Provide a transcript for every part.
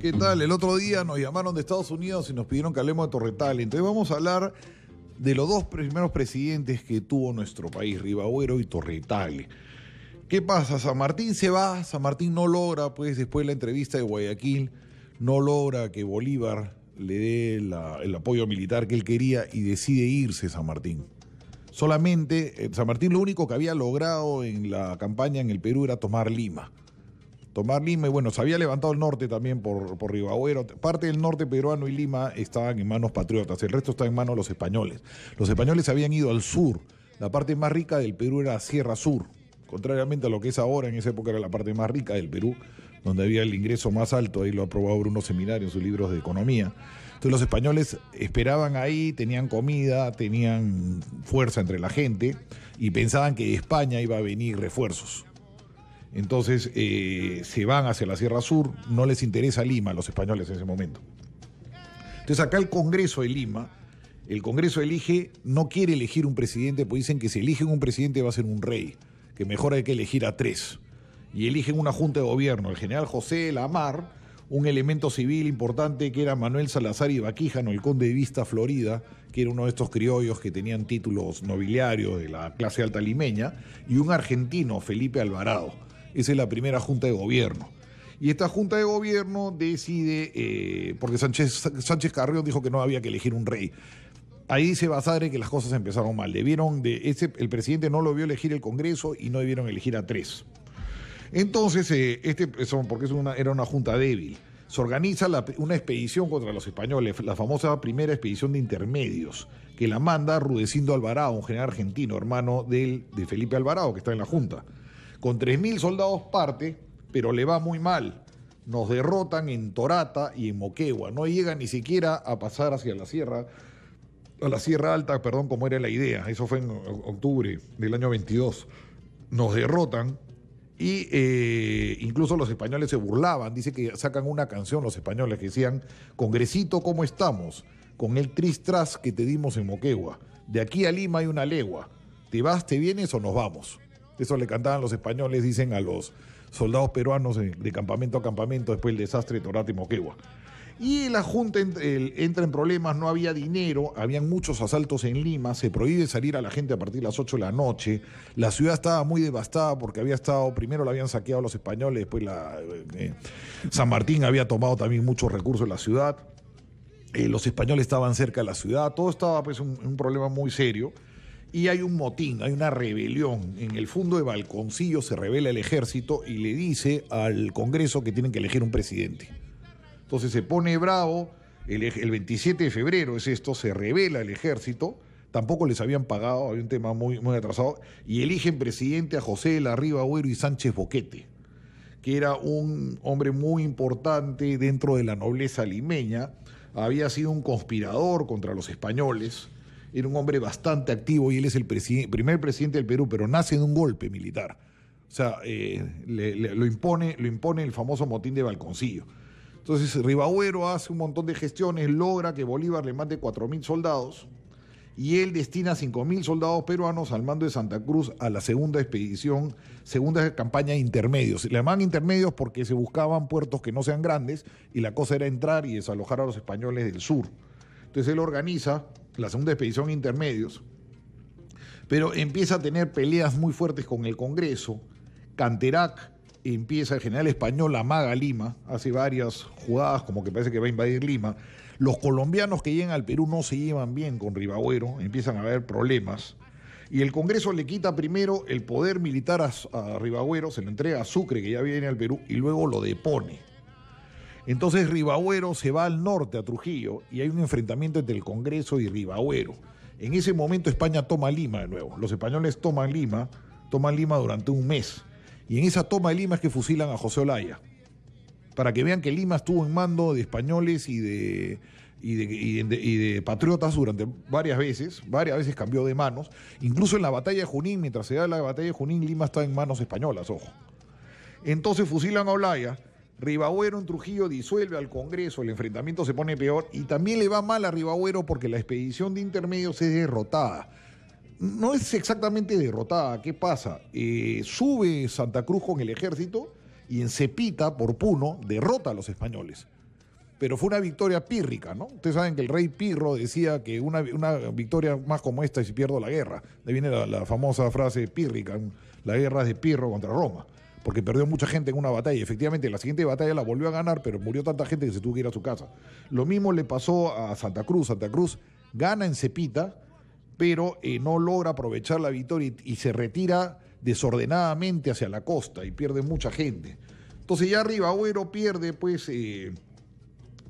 ¿Qué tal? El otro día nos llamaron de Estados Unidos y nos pidieron que hablemos de Torretale. Entonces vamos a hablar de los dos primeros presidentes que tuvo nuestro país, Ribagüero y Torretale. ¿Qué pasa? San Martín se va, San Martín no logra, pues después de la entrevista de Guayaquil, no logra que Bolívar le dé el apoyo militar que él quería y decide irse San Martín. Solamente eh, San Martín lo único que había logrado en la campaña en el Perú era tomar Lima tomar Lima. Y bueno, se había levantado el norte también por, por Ribagüero. Parte del norte peruano y Lima estaban en manos patriotas, el resto está en manos de los españoles. Los españoles habían ido al sur. La parte más rica del Perú era Sierra Sur, contrariamente a lo que es ahora, en esa época era la parte más rica del Perú, donde había el ingreso más alto, ahí lo ha probado Bruno Seminario en sus libros de economía. Entonces los españoles esperaban ahí, tenían comida, tenían fuerza entre la gente y pensaban que de España iba a venir refuerzos. Entonces eh, se van hacia la Sierra Sur, no les interesa Lima a los españoles en ese momento. Entonces acá el Congreso de Lima, el Congreso elige, no quiere elegir un presidente, pues dicen que si eligen un presidente va a ser un rey, que mejor hay que elegir a tres. Y eligen una junta de gobierno, el general José Lamar, un elemento civil importante que era Manuel Salazar y Vaquijano, el conde de Vista Florida, que era uno de estos criollos que tenían títulos nobiliarios de la clase alta limeña, y un argentino, Felipe Alvarado esa es la primera junta de gobierno. Y esta junta de gobierno decide, eh, porque Sánchez, Sánchez Carrión dijo que no había que elegir un rey. Ahí dice Basadre que las cosas empezaron mal. Debieron de ese, el presidente no lo vio elegir el Congreso y no debieron elegir a tres. Entonces, eh, este, porque era una junta débil, se organiza una expedición contra los españoles, la famosa primera expedición de intermedios, que la manda Rudecindo Alvarado, un general argentino, hermano del, de Felipe Alvarado, que está en la junta. Con 3.000 soldados parte, pero le va muy mal. Nos derrotan en Torata y en Moquegua. No llegan ni siquiera a pasar hacia la Sierra, a la Sierra Alta, perdón, como era la idea. Eso fue en octubre del año 22. Nos derrotan y eh, incluso los españoles se burlaban, dice que sacan una canción los españoles que decían, Congresito, ¿cómo estamos? Con el tristras que te dimos en Moquegua. De aquí a Lima hay una legua. ¿Te vas, te vienes o nos vamos? Eso le cantaban los españoles, dicen a los soldados peruanos de campamento a campamento después el desastre de Torate y Moquegua. Y la Junta entra en problemas, no había dinero, habían muchos asaltos en Lima, se prohíbe salir a la gente a partir de las 8 de la noche, la ciudad estaba muy devastada porque había estado, primero la habían saqueado los españoles, después eh, eh, San Martín había tomado también muchos recursos en la ciudad, eh, los españoles estaban cerca de la ciudad, todo estaba pues un problema muy serio y hay un motín, hay una rebelión. En el fondo de Balconcillo se revela el ejército y le dice al Congreso que tienen que elegir un presidente. Entonces se pone bravo, el, 27 de febrero es esto, se revela el ejército, tampoco les habían pagado, había un tema muy, muy atrasado, y eligen presidente a José Riva Agüero y Sánchez Boquete, que era un hombre muy importante dentro de la nobleza limeña, había sido un conspirador contra los españoles era un hombre bastante activo y él es el primer presidente del Perú, pero nace de un golpe militar. O sea, eh, lo, impone, lo impone el famoso motín de Balconcillo. Entonces ribagüero hace un montón de gestiones, logra que Bolívar le mande 4.000 soldados y él destina 5.000 soldados peruanos al mando de Santa Cruz a la segunda expedición, segunda campaña de intermedios. Le llaman intermedios porque se buscaban puertos que no sean grandes y la cosa era entrar y desalojar a los españoles del sur. Entonces él organiza la segunda expedición intermedios, pero empieza a tener peleas muy fuertes con el Congreso. Canterac empieza, el general español amaga Lima, hace varias jugadas como que parece que va a invadir Lima. Los colombianos que llegan al Perú no se llevan bien con Ribagüero, empiezan a haber problemas. Y el Congreso le quita primero el poder militar a, Ribagüero, se lo entrega a Sucre, que ya viene al Perú, y luego lo depone. Entonces Ribagüero se va al norte, a Trujillo, y hay un enfrentamiento entre el Congreso y Ribagüero. En ese momento España toma Lima de nuevo. Los españoles toman Lima, toman Lima durante un mes. Y en esa toma de Lima es que fusilan a José Olaya. Para que vean que Lima estuvo en mando de españoles y de, y de, patriotas durante varias veces. Varias veces cambió de manos. Incluso en la batalla de Junín, mientras se da la batalla de Junín, Lima está en manos españolas, ojo. Entonces fusilan a Olaya Ribagüero en Trujillo disuelve al Congreso, el enfrentamiento se pone peor y también le va mal a Ribagüero porque la expedición de intermedios es derrotada. No es exactamente derrotada, ¿qué pasa? Eh, sube Santa Cruz con el ejército y en Cepita, por Puno, derrota a los españoles. Pero fue una victoria pírrica, ¿no? Ustedes saben que el rey Pirro decía que una, victoria más como esta si pierdo la guerra. De viene la, la famosa frase pírrica, la guerra de Pirro contra Roma porque perdió mucha gente en una batalla. Efectivamente, la siguiente batalla la volvió a ganar, pero murió tanta gente que se tuvo que ir a su casa. Lo mismo le pasó a Santa Cruz. Santa Cruz gana en Cepita, pero eh, no logra aprovechar la victoria y, se retira desordenadamente hacia la costa y pierde mucha gente. Entonces ya arriba Oero pierde, pues, eh,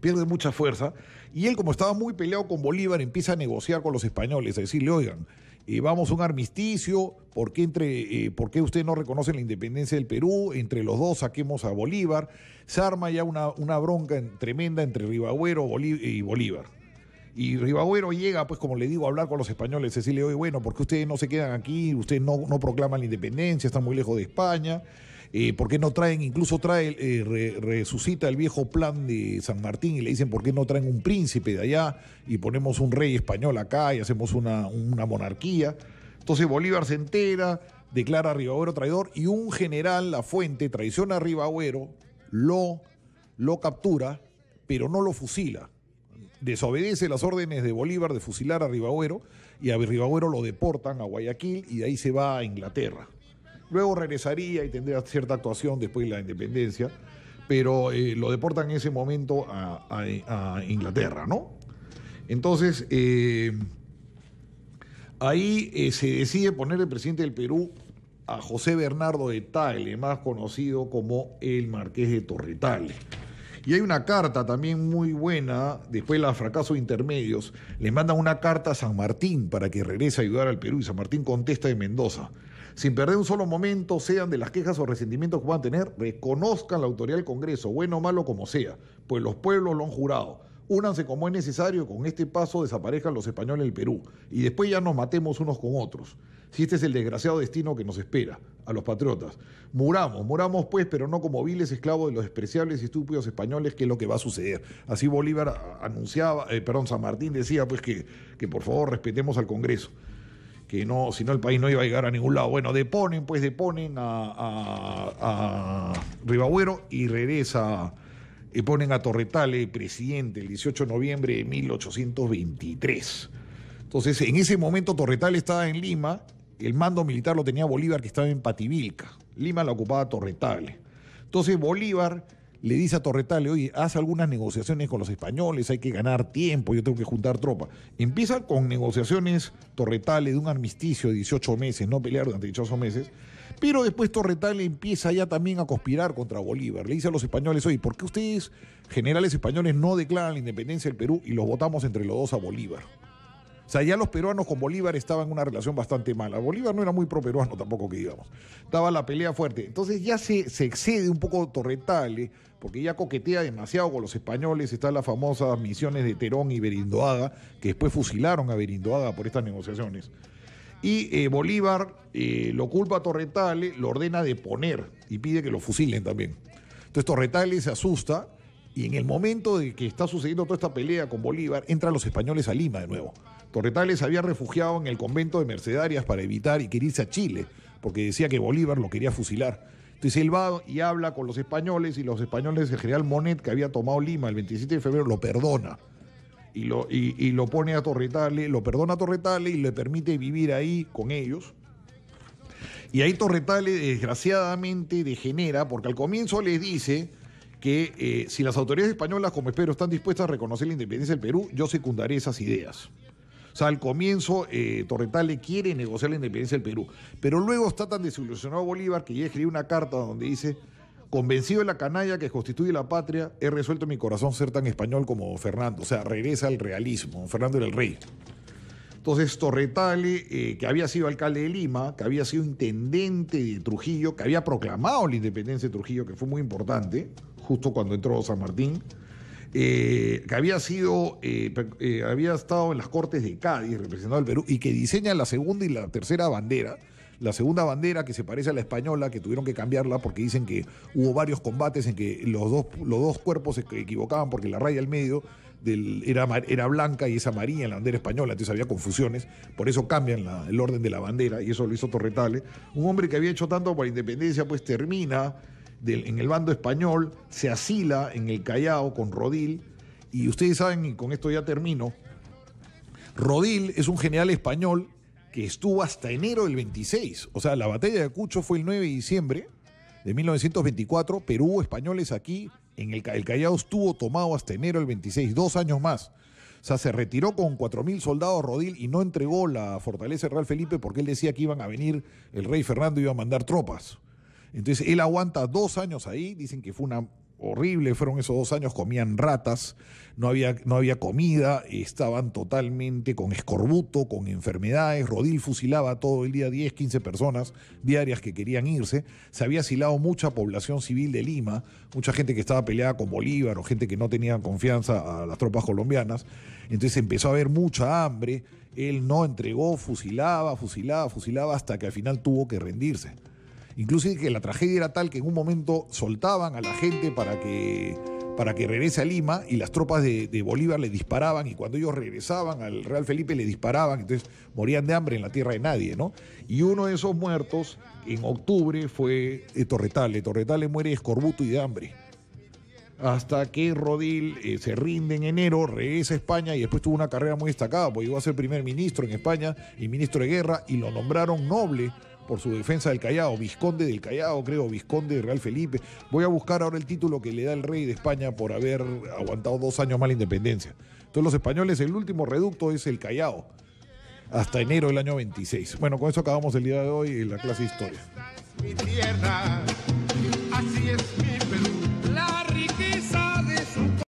pierde mucha fuerza. Y él, como estaba muy peleado con Bolívar, empieza a negociar con los españoles, a decirle, oigan, eh, vamos a un armisticio, ¿por qué, entre, eh, usted no reconoce la independencia del Perú? Entre los dos saquemos a Bolívar. Se arma ya una, una bronca tremenda entre Ribagüero y Bolívar. Y Ribagüero llega, pues como le digo, a hablar con los españoles, decirle, oye, bueno, porque ustedes no se quedan aquí? Ustedes no, no proclaman la independencia, están muy lejos de España. Eh, ¿por qué no traen, incluso trae, eh, resucita el viejo plan de San Martín y le dicen, ¿por qué no traen un príncipe de allá y ponemos un rey español acá y hacemos una, monarquía? Entonces Bolívar se entera, declara a Ribagüero traidor y un general, La Fuente, traiciona a Ribagüero, lo, lo captura, pero no lo fusila desobedece las órdenes de Bolívar de fusilar a Ribagüero y a Ribagüero lo deportan a Guayaquil y de ahí se va a Inglaterra. Luego regresaría y tendría cierta actuación después de la independencia, pero eh, lo deportan en ese momento a, Inglaterra, ¿no? Entonces, eh, ahí eh, se decide poner el presidente del Perú a José Bernardo de Tagle, más conocido como el Marqués de Torretale. Y hay una carta también muy buena, después de fracaso de intermedios, le mandan una carta a San Martín para que regrese a ayudar al Perú y San Martín contesta de Mendoza. Sin perder un solo momento, sean de las quejas o resentimientos que puedan tener, reconozcan la autoridad del Congreso, bueno o malo como sea, pues los pueblos lo han jurado. Únanse como es necesario, con este paso desaparezcan los españoles del Perú y después ya nos matemos unos con otros. Si este es el desgraciado destino que nos espera, a los patriotas. Muramos, muramos pues, pero no como viles esclavos de los despreciables y estúpidos españoles, que es lo que va a suceder. Así Bolívar anunciaba, eh, perdón, San Martín decía pues que, que por favor respetemos al Congreso que no, si no el país no iba a llegar a ningún lado. Bueno, deponen, pues deponen a, a, Ribagüero y regresa, y ponen a Torretale presidente el 18 de noviembre de 1823. Entonces, en ese momento Torretale estaba en Lima, el mando militar lo tenía Bolívar que estaba en Pativilca. Lima la ocupaba Torretale. Entonces Bolívar le dice a Torretale, oye, haz algunas negociaciones con los españoles, hay que ganar tiempo, yo tengo que juntar tropas. Empieza con negociaciones Torretale de un armisticio de 18 meses, no pelear durante 18 meses, pero después Torretale empieza ya también a conspirar contra Bolívar. Le dice a los españoles, oye, ¿por qué ustedes, generales españoles, no declaran la independencia del Perú y los votamos entre los dos a Bolívar? O sea, ya los peruanos con Bolívar estaban en una relación bastante mala. Bolívar no era muy pro peruano tampoco, que digamos. Estaba la pelea fuerte. Entonces ya se, excede un poco Torretale, eh, porque ya coquetea demasiado con los españoles. Están las famosas misiones de Terón y Berindoaga, que después fusilaron a Berindoaga por estas negociaciones. Y eh, Bolívar eh, lo culpa a Torretale, lo ordena deponer y pide que lo fusilen también. Entonces Torretale se asusta y en el momento de que está sucediendo toda esta pelea con Bolívar, entran los españoles a Lima de nuevo. Torretales se había refugiado en el convento de Mercedarias para evitar y a Chile, porque decía que Bolívar lo quería fusilar. Entonces él va y habla con los españoles y los españoles, el general Monet, que había tomado Lima el 27 de febrero, lo perdona. Y lo, pone a Torretale, lo perdona a Torretales y le permite vivir ahí con ellos. Y ahí Torretales desgraciadamente degenera, porque al comienzo les dice que eh, si las autoridades españolas, como espero, están dispuestas a reconocer la independencia del Perú, yo secundaré esas ideas. O sea, al comienzo eh, Torretale quiere negociar la independencia del Perú, pero luego está tan desilusionado Bolívar que ya escribió una carta donde dice, convencido de la canalla que constituye la patria, he resuelto mi corazón ser tan español como Fernando, o sea, regresa al realismo, Fernando era el rey. Entonces Torretale, eh, que había sido alcalde de Lima, que había sido intendente de Trujillo, que había proclamado la independencia de Trujillo, que fue muy importante, justo cuando entró San Martín, eh, que había sido, eh, eh, había estado en las Cortes de Cádiz, representado al Perú, y que diseña la segunda y la tercera bandera. La segunda bandera que se parece a la española, que tuvieron que cambiarla porque dicen que hubo varios combates en que los dos, los dos cuerpos se equivocaban porque la raya al medio era, era, blanca y esa amarilla en la bandera española, entonces había confusiones, por eso cambian el orden de la bandera y eso lo hizo Torretale. Un hombre que había hecho tanto por la independencia, pues termina en el bando español, se asila en el Callao con Rodil, y ustedes saben, y con esto ya termino, Rodil es un general español que estuvo hasta enero del 26, o sea, la batalla de Cucho fue el 9 de diciembre de 1924, pero hubo españoles aquí, en el, Callao estuvo tomado hasta enero del 26, dos años más. O sea, se retiró con 4.000 soldados Rodil y no entregó la fortaleza Real Felipe porque él decía que iban a venir, el rey Fernando iba a mandar tropas. Entonces él aguanta dos años ahí, dicen que fue una horrible, fueron esos dos años, comían ratas, no había, no había comida, estaban totalmente con escorbuto, con enfermedades, Rodil fusilaba todo el día 10, 15 personas diarias que querían irse, se había asilado mucha población civil de Lima, mucha gente que estaba peleada con Bolívar o gente que no tenía confianza a las tropas colombianas, entonces empezó a haber mucha hambre, él no entregó, fusilaba, fusilaba, fusilaba, hasta que al final tuvo que rendirse. Inclusive que la tragedia era tal que en un momento soltaban a la gente para que para que regrese a Lima y las tropas de, Bolívar le disparaban y cuando ellos regresaban al Real Felipe le disparaban, entonces morían de hambre en la tierra de nadie, ¿no? Y uno de esos muertos en octubre fue eh, Torretale, Torretale muere de escorbuto y de hambre. Hasta que Rodil eh, se rinde en enero, regresa a España y después tuvo una carrera muy destacada, porque iba a ser primer ministro en España y ministro de guerra y lo nombraron noble por su defensa del Callao, Visconde del Callao, creo, Visconde de Real Felipe. Voy a buscar ahora el título que le da el rey de España por haber aguantado dos años más la independencia. Entonces los españoles, el último reducto es el Callao, hasta enero del año 26. Bueno, con eso acabamos el día de hoy en la clase de historia. así es